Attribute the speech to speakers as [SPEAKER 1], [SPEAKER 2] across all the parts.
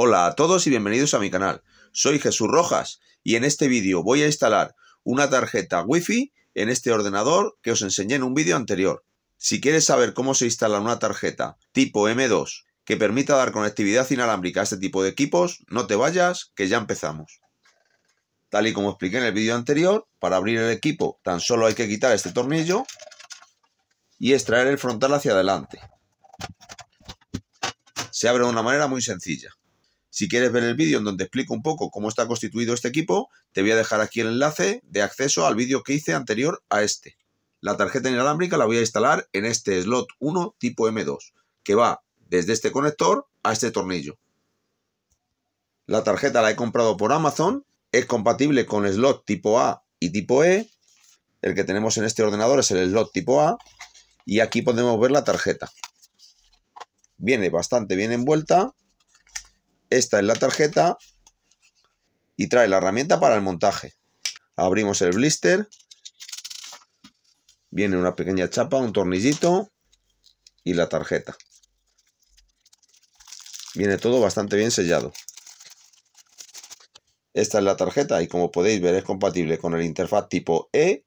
[SPEAKER 1] Hola a todos y bienvenidos a mi canal. Soy Jesús Rojas y en este vídeo voy a instalar una tarjeta Wi-Fi en este ordenador que os enseñé en un vídeo anterior. Si quieres saber cómo se instala una tarjeta tipo M2 que permita dar conectividad inalámbrica a este tipo de equipos, no te vayas, que ya empezamos. Tal y como expliqué en el vídeo anterior, para abrir el equipo tan solo hay que quitar este tornillo y extraer el frontal hacia adelante. Se abre de una manera muy sencilla. Si quieres ver el vídeo en donde explico un poco cómo está constituido este equipo, te voy a dejar aquí el enlace de acceso al vídeo que hice anterior a este. La tarjeta inalámbrica la voy a instalar en este slot 1 tipo M2, que va desde este conector a este tornillo. La tarjeta la he comprado por Amazon, es compatible con slot tipo A y tipo E. El que tenemos en este ordenador es el slot tipo A y aquí podemos ver la tarjeta. Viene bastante bien envuelta esta es la tarjeta y trae la herramienta para el montaje. Abrimos el blister. Viene una pequeña chapa, un tornillito y la tarjeta. Viene todo bastante bien sellado. Esta es la tarjeta y como podéis ver es compatible con el interfaz tipo E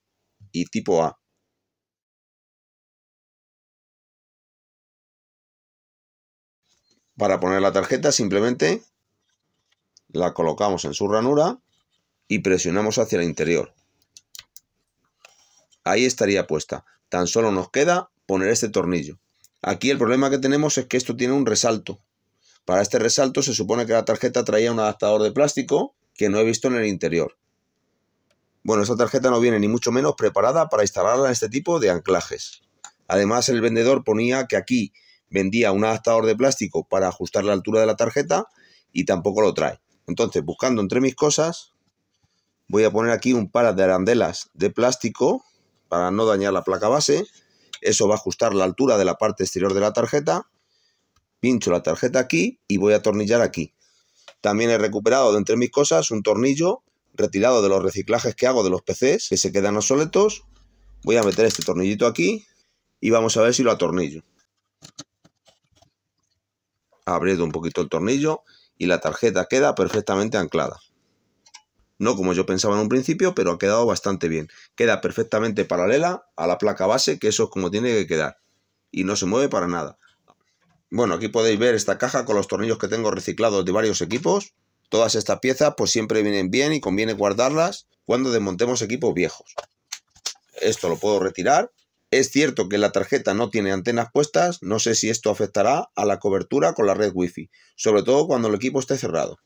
[SPEAKER 1] y tipo A. Para poner la tarjeta simplemente la colocamos en su ranura y presionamos hacia el interior. Ahí estaría puesta. Tan solo nos queda poner este tornillo. Aquí el problema que tenemos es que esto tiene un resalto. Para este resalto se supone que la tarjeta traía un adaptador de plástico que no he visto en el interior. Bueno, esta tarjeta no viene ni mucho menos preparada para instalarla en este tipo de anclajes. Además, el vendedor ponía que aquí vendía un adaptador de plástico para ajustar la altura de la tarjeta y tampoco lo trae. Entonces, buscando entre mis cosas, voy a poner aquí un par de arandelas de plástico para no dañar la placa base. Eso va a ajustar la altura de la parte exterior de la tarjeta. Pincho la tarjeta aquí y voy a atornillar aquí. También he recuperado de entre mis cosas un tornillo retirado de los reciclajes que hago de los PCs que se quedan obsoletos. Voy a meter este tornillito aquí y vamos a ver si lo atornillo abriendo un poquito el tornillo y la tarjeta queda perfectamente anclada. No como yo pensaba en un principio, pero ha quedado bastante bien. Queda perfectamente paralela a la placa base, que eso es como tiene que quedar. Y no se mueve para nada. Bueno, aquí podéis ver esta caja con los tornillos que tengo reciclados de varios equipos. Todas estas piezas pues siempre vienen bien y conviene guardarlas cuando desmontemos equipos viejos. Esto lo puedo retirar es cierto que la tarjeta no tiene antenas puestas, no sé si esto afectará a la cobertura con la red Wi-Fi, sobre todo cuando el equipo esté cerrado.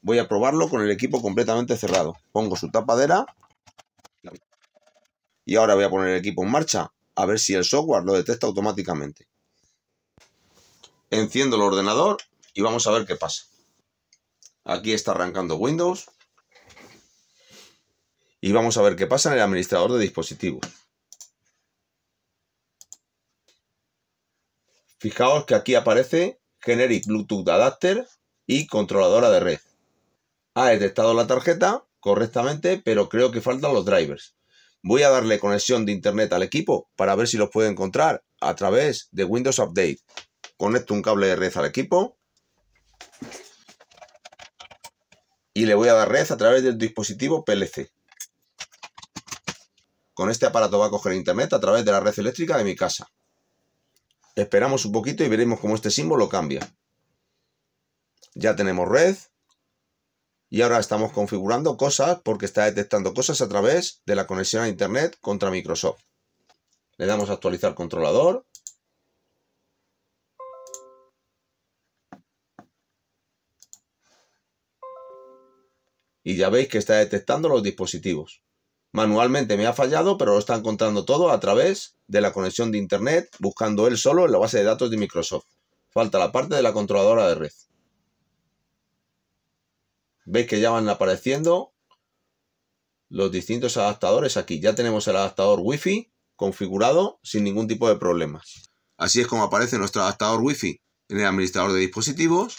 [SPEAKER 1] Voy a probarlo con el equipo completamente cerrado. Pongo su tapadera y ahora voy a poner el equipo en marcha a ver si el software lo detecta automáticamente. Enciendo el ordenador y vamos a ver qué pasa. Aquí está arrancando Windows y vamos a ver qué pasa en el administrador de dispositivos. Fijaos que aquí aparece Generic Bluetooth Adapter y controladora de red. Ha detectado la tarjeta correctamente, pero creo que faltan los drivers. Voy a darle conexión de internet al equipo para ver si los puedo encontrar a través de Windows Update. Conecto un cable de red al equipo y le voy a dar red a través del dispositivo PLC. Con este aparato va a coger internet a través de la red eléctrica de mi casa. Esperamos un poquito y veremos cómo este símbolo cambia. Ya tenemos red. Y ahora estamos configurando cosas porque está detectando cosas a través de la conexión a Internet contra Microsoft. Le damos a actualizar controlador. Y ya veis que está detectando los dispositivos manualmente me ha fallado, pero lo está encontrando todo a través de la conexión de Internet, buscando él solo en la base de datos de Microsoft. Falta la parte de la controladora de red. Veis que ya van apareciendo los distintos adaptadores aquí. Ya tenemos el adaptador Wi-Fi configurado sin ningún tipo de problemas. Así es como aparece nuestro adaptador Wi-Fi en el administrador de dispositivos.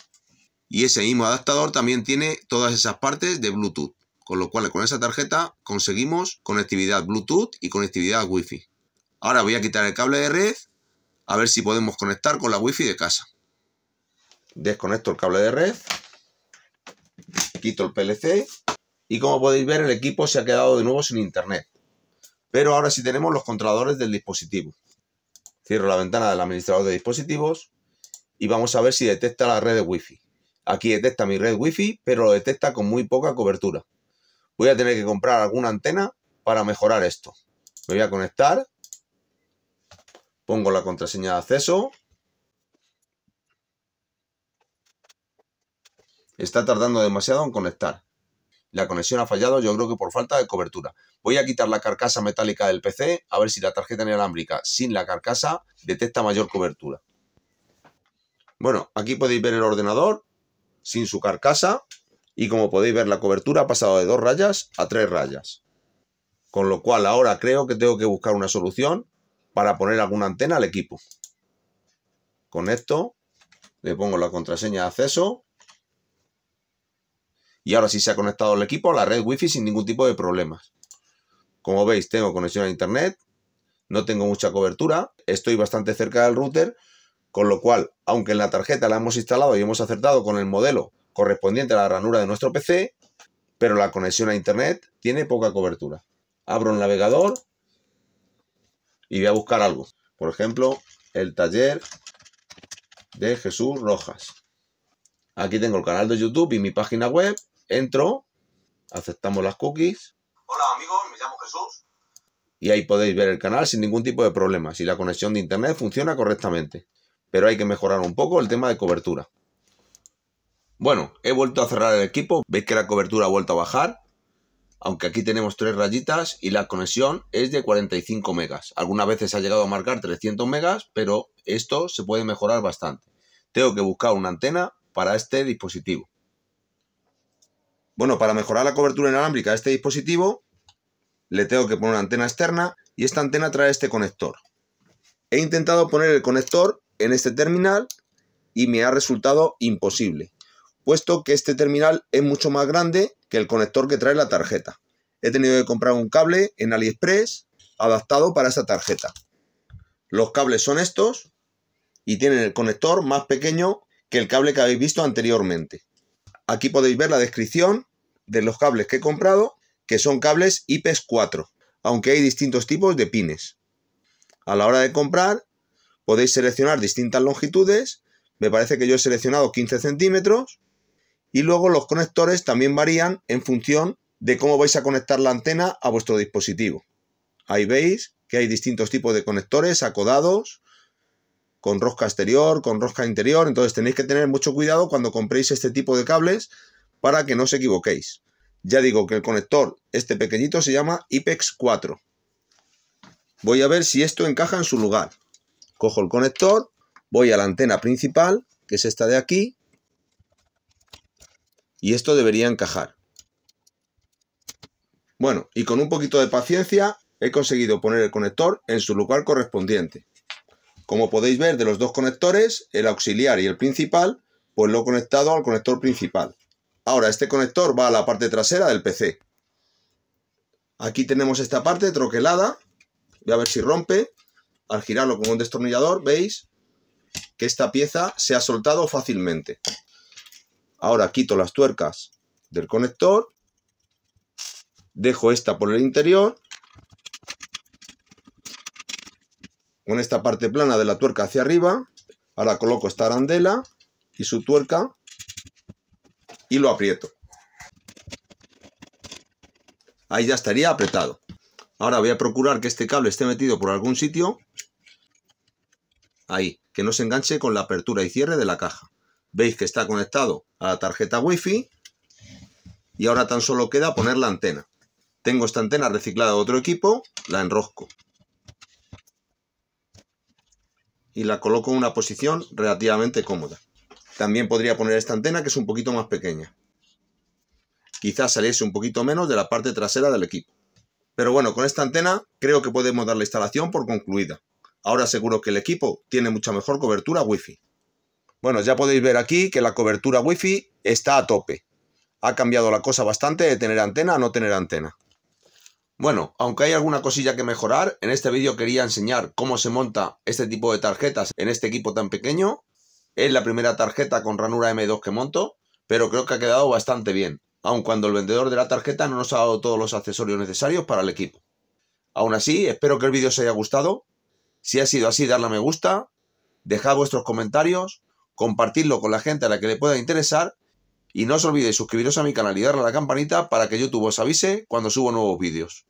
[SPEAKER 1] Y ese mismo adaptador también tiene todas esas partes de Bluetooth. Con lo cual, con esa tarjeta conseguimos conectividad Bluetooth y conectividad Wi-Fi. Ahora voy a quitar el cable de red a ver si podemos conectar con la Wi-Fi de casa. Desconecto el cable de red, quito el PLC y como podéis ver el equipo se ha quedado de nuevo sin internet. Pero ahora sí tenemos los controladores del dispositivo. Cierro la ventana del administrador de dispositivos y vamos a ver si detecta la red de Wi-Fi. Aquí detecta mi red Wi-Fi, pero lo detecta con muy poca cobertura. Voy a tener que comprar alguna antena para mejorar esto. Me voy a conectar. Pongo la contraseña de acceso. Está tardando demasiado en conectar. La conexión ha fallado, yo creo que por falta de cobertura. Voy a quitar la carcasa metálica del PC, a ver si la tarjeta inalámbrica sin la carcasa detecta mayor cobertura. Bueno, aquí podéis ver el ordenador sin su carcasa y como podéis ver la cobertura ha pasado de dos rayas a tres rayas. Con lo cual ahora creo que tengo que buscar una solución para poner alguna antena al equipo. Con esto le pongo la contraseña de acceso y ahora sí se ha conectado el equipo a la red wifi sin ningún tipo de problemas. Como veis tengo conexión a internet, no tengo mucha cobertura, estoy bastante cerca del router, con lo cual, aunque en la tarjeta la hemos instalado y hemos acertado con el modelo correspondiente a la ranura de nuestro PC, pero la conexión a Internet tiene poca cobertura. Abro el navegador y voy a buscar algo. Por ejemplo, el taller de Jesús Rojas. Aquí tengo el canal de YouTube y mi página web. Entro, aceptamos las cookies. Hola amigos, me llamo Jesús. Y ahí podéis ver el canal sin ningún tipo de problema, si la conexión de Internet funciona correctamente. Pero hay que mejorar un poco el tema de cobertura. Bueno, he vuelto a cerrar el equipo. Veis que la cobertura ha vuelto a bajar. Aunque aquí tenemos tres rayitas y la conexión es de 45 megas. Algunas veces ha llegado a marcar 300 megas, pero esto se puede mejorar bastante. Tengo que buscar una antena para este dispositivo. Bueno, para mejorar la cobertura inalámbrica de este dispositivo, le tengo que poner una antena externa y esta antena trae este conector. He intentado poner el conector en este terminal y me ha resultado imposible puesto que este terminal es mucho más grande que el conector que trae la tarjeta. He tenido que comprar un cable en AliExpress adaptado para esta tarjeta. Los cables son estos y tienen el conector más pequeño que el cable que habéis visto anteriormente. Aquí podéis ver la descripción de los cables que he comprado, que son cables IPES 4 aunque hay distintos tipos de pines. A la hora de comprar podéis seleccionar distintas longitudes, me parece que yo he seleccionado 15 centímetros y luego los conectores también varían en función de cómo vais a conectar la antena a vuestro dispositivo. Ahí veis que hay distintos tipos de conectores acodados, con rosca exterior, con rosca interior, entonces tenéis que tener mucho cuidado cuando compréis este tipo de cables para que no os equivoquéis. Ya digo que el conector, este pequeñito, se llama IPEX 4. Voy a ver si esto encaja en su lugar. Cojo el conector, voy a la antena principal, que es esta de aquí, y esto debería encajar. Bueno, y con un poquito de paciencia he conseguido poner el conector en su lugar correspondiente. Como podéis ver de los dos conectores, el auxiliar y el principal, pues lo he conectado al conector principal. Ahora, este conector va a la parte trasera del PC. Aquí tenemos esta parte troquelada. Voy a ver si rompe. Al girarlo con un destornillador, veis que esta pieza se ha soltado fácilmente. Ahora quito las tuercas del conector, dejo esta por el interior, con esta parte plana de la tuerca hacia arriba, ahora coloco esta arandela y su tuerca y lo aprieto. Ahí ya estaría apretado. Ahora voy a procurar que este cable esté metido por algún sitio. Ahí, que no se enganche con la apertura y cierre de la caja. Veis que está conectado a la tarjeta Wi-Fi y ahora tan solo queda poner la antena. Tengo esta antena reciclada de otro equipo, la enrosco y la coloco en una posición relativamente cómoda. También podría poner esta antena que es un poquito más pequeña. Quizás saliese un poquito menos de la parte trasera del equipo. Pero bueno, con esta antena creo que podemos dar la instalación por concluida. Ahora seguro que el equipo tiene mucha mejor cobertura Wi-Fi. Bueno, ya podéis ver aquí que la cobertura wifi está a tope. Ha cambiado la cosa bastante de tener antena a no tener antena. Bueno, aunque hay alguna cosilla que mejorar, en este vídeo quería enseñar cómo se monta este tipo de tarjetas en este equipo tan pequeño. Es la primera tarjeta con ranura M2 que monto, pero creo que ha quedado bastante bien, aun cuando el vendedor de la tarjeta no nos ha dado todos los accesorios necesarios para el equipo. Aún así, espero que el vídeo os haya gustado. Si ha sido así, darle a me gusta, dejad vuestros comentarios compartirlo con la gente a la que le pueda interesar y no os olvidéis suscribiros a mi canal y darle a la campanita para que YouTube os avise cuando subo nuevos vídeos.